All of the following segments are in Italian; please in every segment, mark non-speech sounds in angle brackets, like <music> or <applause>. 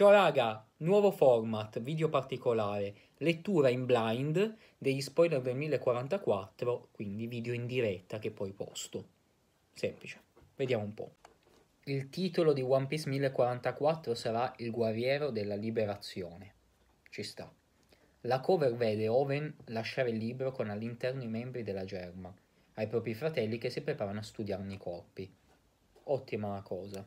Ciao raga, nuovo format, video particolare, lettura in blind degli spoiler del 1044, quindi video in diretta che poi posto. Semplice, vediamo un po'. Il titolo di One Piece 1044 sarà Il guerriero della liberazione. Ci sta. La cover vede Owen lasciare il libro con all'interno i membri della Germa, ai propri fratelli che si preparano a studiarne i corpi. Ottima cosa.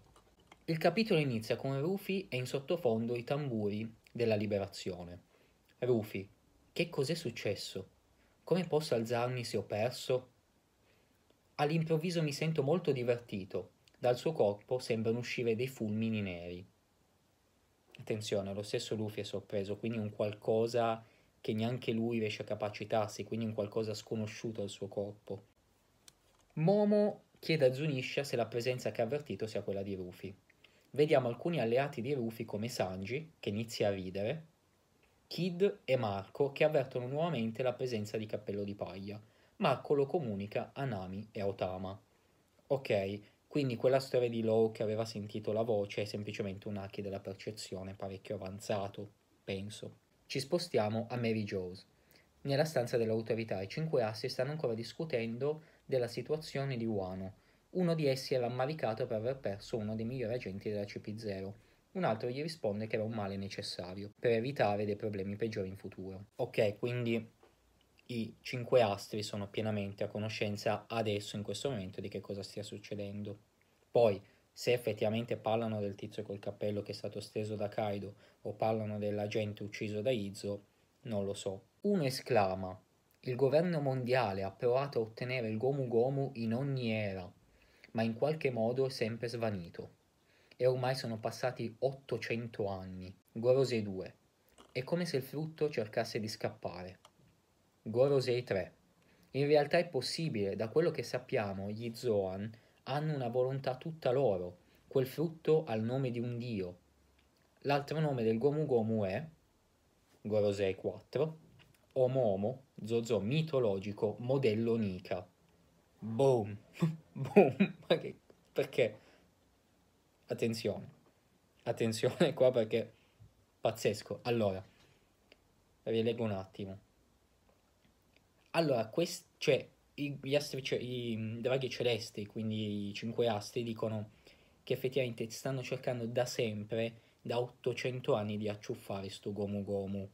Il capitolo inizia con Rufy e in sottofondo i tamburi della liberazione. Rufy, che cos'è successo? Come posso alzarmi se ho perso? All'improvviso mi sento molto divertito. Dal suo corpo sembrano uscire dei fulmini neri. Attenzione, lo stesso Rufy è sorpreso, quindi un qualcosa che neanche lui riesce a capacitarsi, quindi un qualcosa sconosciuto al suo corpo. Momo chiede a Zunisha se la presenza che ha avvertito sia quella di Rufy vediamo alcuni alleati di Rufy come Sanji, che inizia a ridere, Kid e Marco che avvertono nuovamente la presenza di Cappello di Paglia. Marco lo comunica a Nami e a Otama. Ok, quindi quella storia di Low che aveva sentito la voce è semplicemente un hack della percezione parecchio avanzato, penso. Ci spostiamo a Mary Joes. Nella stanza dell'autorità i cinque assi stanno ancora discutendo della situazione di Wano, uno di essi è rammaricato per aver perso uno dei migliori agenti della CP0. Un altro gli risponde che era un male necessario per evitare dei problemi peggiori in futuro. Ok, quindi i cinque astri sono pienamente a conoscenza adesso, in questo momento, di che cosa stia succedendo. Poi, se effettivamente parlano del tizio col cappello che è stato steso da Kaido o parlano dell'agente ucciso da Izzo, non lo so. Uno esclama, il governo mondiale ha provato a ottenere il Gomu Gomu in ogni era, ma in qualche modo è sempre svanito. E ormai sono passati 800 anni, Gorosei 2. È come se il frutto cercasse di scappare. Gorosei 3. In realtà è possibile, da quello che sappiamo, gli Zoan hanno una volontà tutta loro. Quel frutto ha il nome di un dio. L'altro nome del Gomu Gomu è Gorosei 4, Omomo, Zozo mitologico, modello Nika. Boom. Mm. <laughs> Boom. Ma che... Perché? Attenzione. Attenzione qua perché... Pazzesco. Allora. Rileggo un attimo. Allora, quest... cioè, gli astri, ce... i draghi mm, celesti, quindi i cinque astri, dicono che effettivamente stanno cercando da sempre, da 800 anni, di acciuffare sto Gomu Gomu.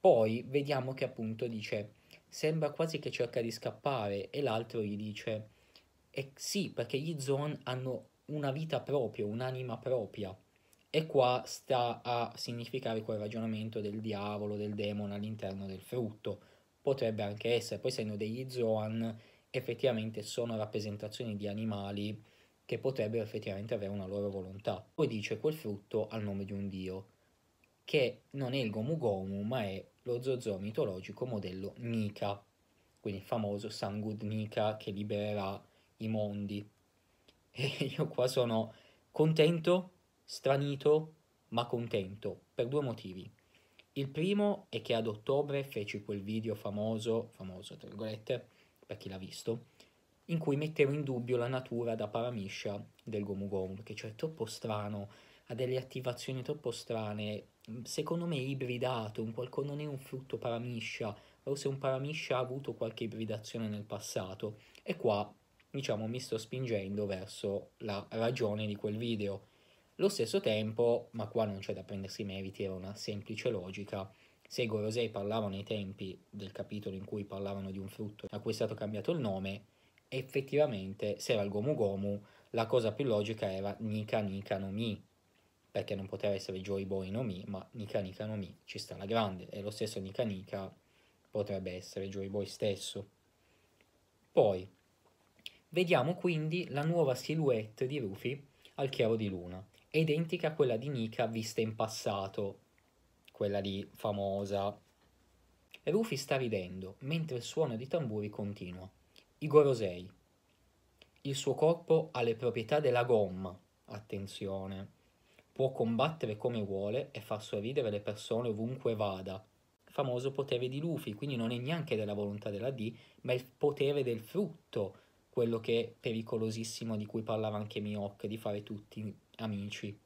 Poi vediamo che appunto dice sembra quasi che cerca di scappare e l'altro gli dice eh sì perché gli Zon hanno una vita propria, un'anima propria e qua sta a significare quel ragionamento del diavolo, del demone all'interno del frutto potrebbe anche essere, poi essendo degli Zoan effettivamente sono rappresentazioni di animali che potrebbero effettivamente avere una loro volontà. Poi dice quel frutto al nome di un dio, che non è il Gomu Gomu, ma è lo zozo mitologico modello Nika, quindi il famoso Sangud Nika che libererà i mondi. <laughs> E io qua sono contento, stranito, ma contento per due motivi. Il primo è che ad ottobre feci quel video famoso, famoso tra virgolette, per chi l'ha visto, in cui mettevo in dubbio la natura da paramiscia del Gomu Gomu, che cioè è troppo strano, ha delle attivazioni troppo strane, secondo me ibridato, un qualcosa, non è un frutto paramiscia, forse un paramiscia ha avuto qualche ibridazione nel passato e qua diciamo mi sto spingendo verso la ragione di quel video. Lo stesso tempo, ma qua non c'è da prendersi meriti, era una semplice logica, se Gorosei parlava nei tempi del capitolo in cui parlavano di un frutto a cui è stato cambiato il nome, effettivamente se era il Gomu Gomu la cosa più logica era Nika Nika no Mi, perché non poteva essere Joy Boy no Mi, ma Nika Nika no Mi ci sta alla grande, e lo stesso Nika Nika potrebbe essere Joy Boy stesso. Poi, vediamo quindi la nuova silhouette di Rufy al chiaro di luna, è identica a quella di Nika vista in passato, quella lì famosa. Rufy sta ridendo, mentre il suono di tamburi continua. Igorosei. Il suo corpo ha le proprietà della gomma, attenzione può combattere come vuole e far sorridere le persone ovunque vada. Famoso potere di Luffy, quindi non è neanche della volontà della D, ma il potere del frutto, quello che è pericolosissimo di cui parlava anche Mihawk, di fare tutti amici.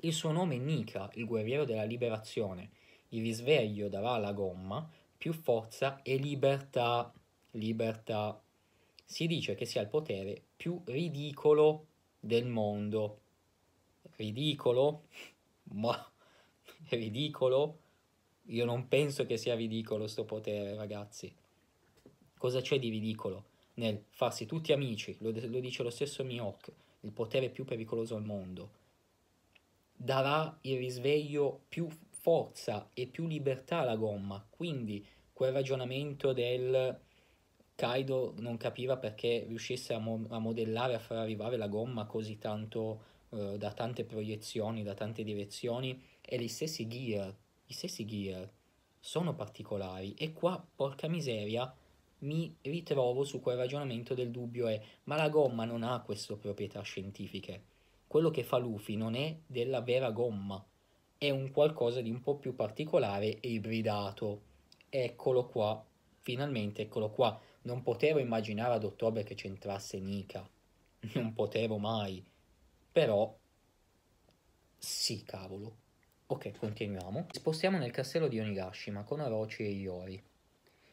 Il suo nome è Nika, il guerriero della liberazione. Il risveglio darà alla gomma più forza e libertà. Libertà. Si dice che sia il potere più ridicolo del mondo. Ridicolo? <laughs> Ma ridicolo? Io non penso che sia ridicolo sto potere, ragazzi. Cosa c'è di ridicolo nel farsi tutti amici? Lo, lo dice lo stesso Mihawk, il potere più pericoloso al mondo. Darà il risveglio più forza e più libertà alla gomma. Quindi quel ragionamento del Kaido non capiva perché riuscisse a, mo- a modellare, a far arrivare la gomma così tanto eh, da tante proiezioni, da tante direzioni e gli stessi gear, gli stessi gear sono particolari e qua, porca miseria, mi ritrovo su quel ragionamento del dubbio è ma la gomma non ha queste proprietà scientifiche. Quello che fa Luffy non è della vera gomma, è un qualcosa di un po' più particolare e ibridato. Eccolo qua, finalmente eccolo qua. Non potevo immaginare ad ottobre che c'entrasse Nika. Non potevo mai. Però... Sì, cavolo. Ok, continuiamo. Spostiamo nel castello di Onigashima con Orochi e Iori.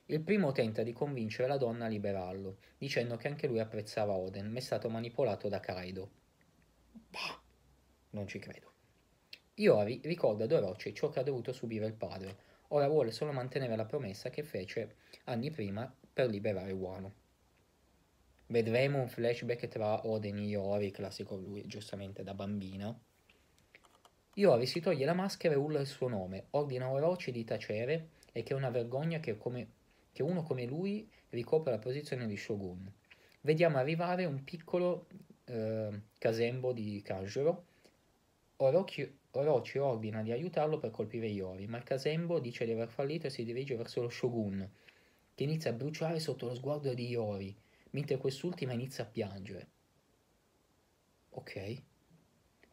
Il primo tenta di convincere la donna a liberarlo, dicendo che anche lui apprezzava Oden, ma è stato manipolato da Kaido. Bah, non ci credo. Iori ricorda ad Orochi ciò che ha dovuto subire il padre, ora vuole solo mantenere la promessa che fece anni prima per liberare Wano. Vedremo un flashback tra Oden e Iori, classico lui giustamente da bambina. Iori si toglie la maschera e urla il suo nome, ordina a Orochi di tacere e che è una vergogna che, come, che uno come lui ricopra la posizione di Shogun. Vediamo arrivare un piccolo eh, casembo di Kanjuro. Orochi, Orochi ordina di aiutarlo per colpire Iori, ma il casembo dice di aver fallito e si dirige verso lo Shogun, che inizia a bruciare sotto lo sguardo di Iori, mentre quest'ultima inizia a piangere. Ok.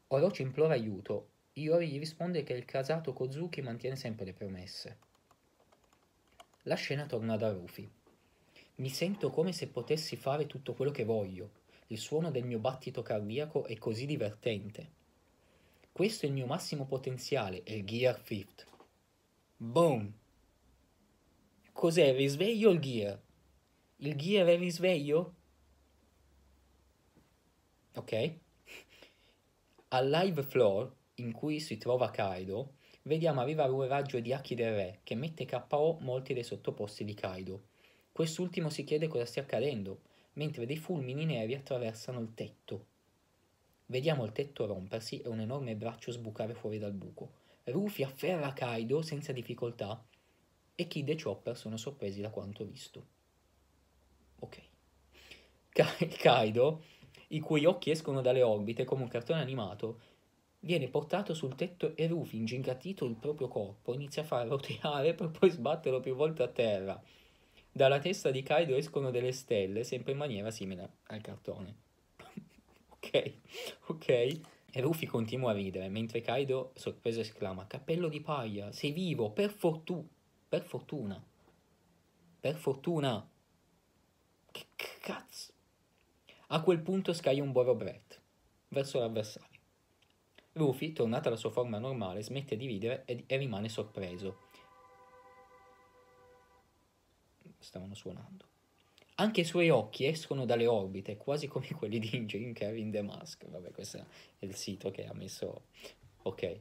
Orochi implora aiuto. Iori gli risponde che il casato Kozuki mantiene sempre le promesse. La scena torna da Rufy. Mi sento come se potessi fare tutto quello che voglio. Il suono del mio battito cardiaco è così divertente. Questo è il mio massimo potenziale, è il Gear Fifth. Boom! Cos'è il risveglio o il gear? Il gear è il risveglio? Ok? Al live floor in cui si trova Kaido, vediamo arrivare un raggio di Aki del Re che mette KO molti dei sottoposti di Kaido. Quest'ultimo si chiede cosa stia accadendo, mentre dei fulmini neri attraversano il tetto. Vediamo il tetto rompersi e un enorme braccio sbucare fuori dal buco. Rufy afferra Kaido senza difficoltà e Kid e Chopper sono sorpresi da quanto visto. Ok. Ka- Kaido, i cui occhi escono dalle orbite come un cartone animato, viene portato sul tetto e Rufy, ingingatito il proprio corpo, inizia a far roteare per <laughs> poi sbatterlo più volte a terra. Dalla testa di Kaido escono delle stelle, sempre in maniera simile al cartone. <laughs> ok, ok. E Rufy continua a ridere, mentre Kaido, sorpreso, esclama «Cappello di paglia, sei vivo, per fortuna!» Per fortuna. Per fortuna. Che cazzo. A quel punto scaglia un boro Brett verso l'avversario. Rufy, tornata alla sua forma normale, smette di ridere e, e rimane sorpreso. Stavano suonando. Anche i suoi occhi escono dalle orbite, quasi come <laughs> quelli di Jim Carrey in The Mask. Vabbè, questo è il sito che ha messo... Ok.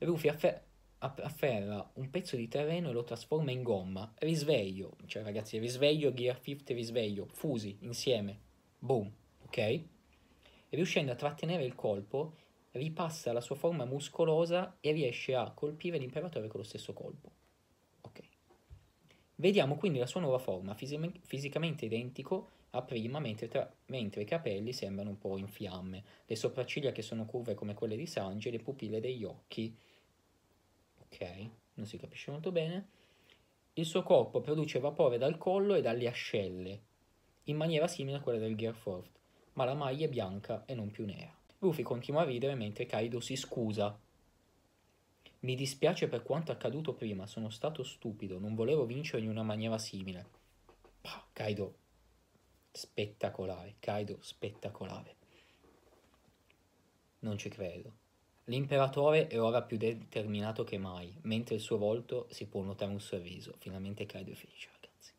Rufy afferra afferra un pezzo di terreno e lo trasforma in gomma. Risveglio, cioè ragazzi, risveglio, Gear 50 risveglio, fusi insieme. Boom, ok? Riuscendo a trattenere il colpo, ripassa la sua forma muscolosa e riesce a colpire l'imperatore con lo stesso colpo. Ok. Vediamo quindi la sua nuova forma, fisi- fisicamente identico a prima, mentre, tra- mentre, i capelli sembrano un po' in fiamme, le sopracciglia che sono curve come quelle di Sanji le pupille degli occhi ok, non si capisce molto bene, il suo corpo produce vapore dal collo e dalle ascelle, in maniera simile a quella del Gearforth, ma la maglia è bianca e non più nera. Luffy continua a ridere mentre Kaido si scusa. Mi dispiace per quanto accaduto prima, sono stato stupido, non volevo vincere in una maniera simile. Bah, Kaido spettacolare, Kaido spettacolare. Non ci credo. L'imperatore è ora più determinato che mai, mentre il suo volto si può notare un sorriso, finalmente cade e felice, ragazzi.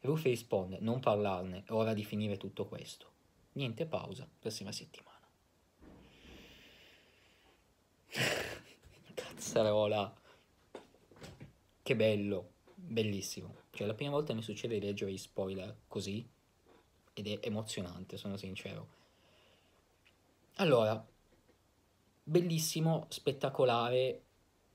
Rufy risponde, non parlarne, è ora di finire tutto questo. Niente pausa, prossima settimana. <laughs> Cazzarola. Che bello, bellissimo. Cioè, la prima volta mi succede di leggere i spoiler così, ed è emozionante, sono sincero. Allora, bellissimo, spettacolare,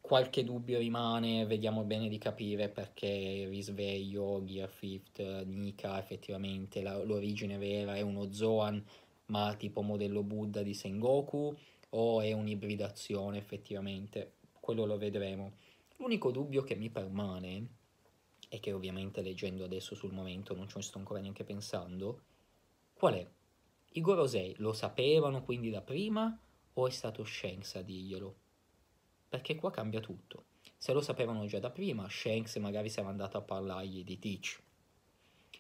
qualche dubbio rimane, vediamo bene di capire perché Risveglio, Gear Fifth, Nika effettivamente la, l'origine vera è uno Zoan ma tipo modello Buddha di Sengoku o è un'ibridazione effettivamente, quello lo vedremo. L'unico dubbio che mi permane e che ovviamente leggendo adesso sul momento non ci sto ancora neanche pensando, qual è? I Gorosei lo sapevano quindi da prima o è stato Shanks a dirglielo? Perché qua cambia tutto. Se lo sapevano già da prima, Shanks magari sarà andato a parlargli di Teach.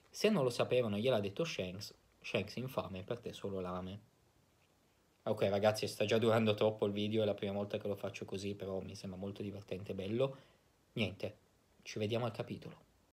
Se non lo sapevano, gliel'ha detto Shanks, Shanks infame, per te solo lame. Ok ragazzi, sta già durando troppo il video, è la prima volta che lo faccio così, però mi sembra molto divertente e bello. Niente, ci vediamo al capitolo.